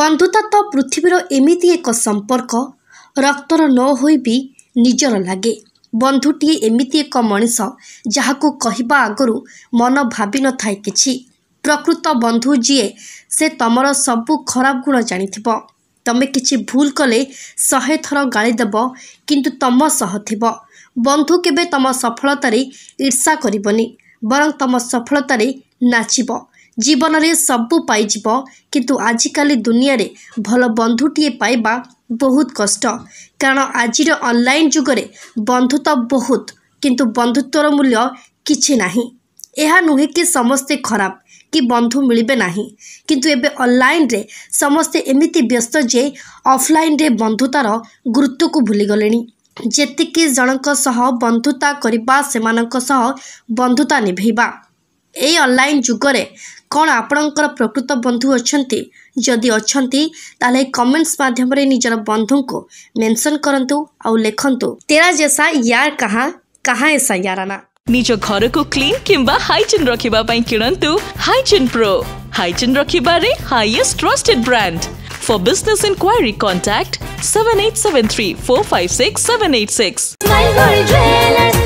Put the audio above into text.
ବନ୍ଧୁତା ତ ପୃଥିବୀର ଏମିତି ଏକ ସମ୍ପର୍କ ରକ୍ତର ନ ହୋଇ ବି ନିଜର ଲାଗେ ବନ୍ଧୁଟିଏ ଏମିତି ଏକ ମଣିଷ ଯାହାକୁ କହିବା ଆଗରୁ ମନ ଭାବିନଥାଏ କିଛି ପ୍ରକୃତ ବନ୍ଧୁ ଯିଏ ସେ ତମର ସବୁ ଖରାପ ଗୁଣ ଜାଣିଥିବ ତମେ କିଛି ଭୁଲ କଲେ ଶହେ ଥର ଗାଳି ଦେବ କିନ୍ତୁ ତମ ସହ ଥିବ ବନ୍ଧୁ କେବେ ତମ ସଫଳତାରେ ଇର୍ଷା କରିବନି ବରଂ ତମ ସଫଳତାରେ ନାଚିବ ଜୀବନରେ ସବୁ ପାଇଯିବ କିନ୍ତୁ ଆଜିକାଲି ଦୁନିଆରେ ଭଲ ବନ୍ଧୁଟିଏ ପାଇବା ବହୁତ କଷ୍ଟ କାରଣ ଆଜିର ଅନଲାଇନ୍ ଯୁଗରେ ବନ୍ଧୁ ତ ବହୁତ କିନ୍ତୁ ବନ୍ଧୁତ୍ୱର ମୂଲ୍ୟ କିଛି ନାହିଁ ଏହା ନୁହେଁ କି ସମସ୍ତେ ଖରାପ କି ବନ୍ଧୁ ମିଳିବେ ନାହିଁ କିନ୍ତୁ ଏବେ ଅନଲାଇନ୍ରେ ସମସ୍ତେ ଏମିତି ବ୍ୟସ୍ତ ଯେ ଅଫ୍ଲାଇନ୍ରେ ବନ୍ଧୁତାର ଗୁରୁତ୍ୱକୁ ଭୁଲିଗଲେଣି ଯେତିକି ଜଣଙ୍କ ସହ ବନ୍ଧୁତା କରିବା ସେମାନଙ୍କ ସହ ବନ୍ଧୁତା ନିଭେଇବା এই ଅନଲାଇନ୍ ଯୁଗରେ କ'ଣ ଆପଣଙ୍କର ପ୍ରକୃତ ବନ୍ଧୁ ଅଛନ୍ତି ଯଦି ଅଛନ୍ତି ତାହେଲେ କମେଣ୍ଟସ୍ ମାଧ୍ୟମରେ ନିଜର ବନ୍ଧୁଙ୍କୁ ମେନସନ୍ କରନ୍ତୁ ଆଉ ଲେଖନ୍ତୁ ତେରା ଜେସା ୟାର କାହା କାହା ଏସା ୟାରାନା ନିଜ ଘରକୁ କ୍ଲିନ୍ କିମ୍ବା ହାଇଜିନ୍ ରଖିବା ପାଇଁ କିଣନ୍ତୁ ହାଇଜିନ୍ ପ୍ରୋ ହାଇଜିନ୍ ରଖିବାରେ highest trusted brand For business inquiry, contact 7873 456 786.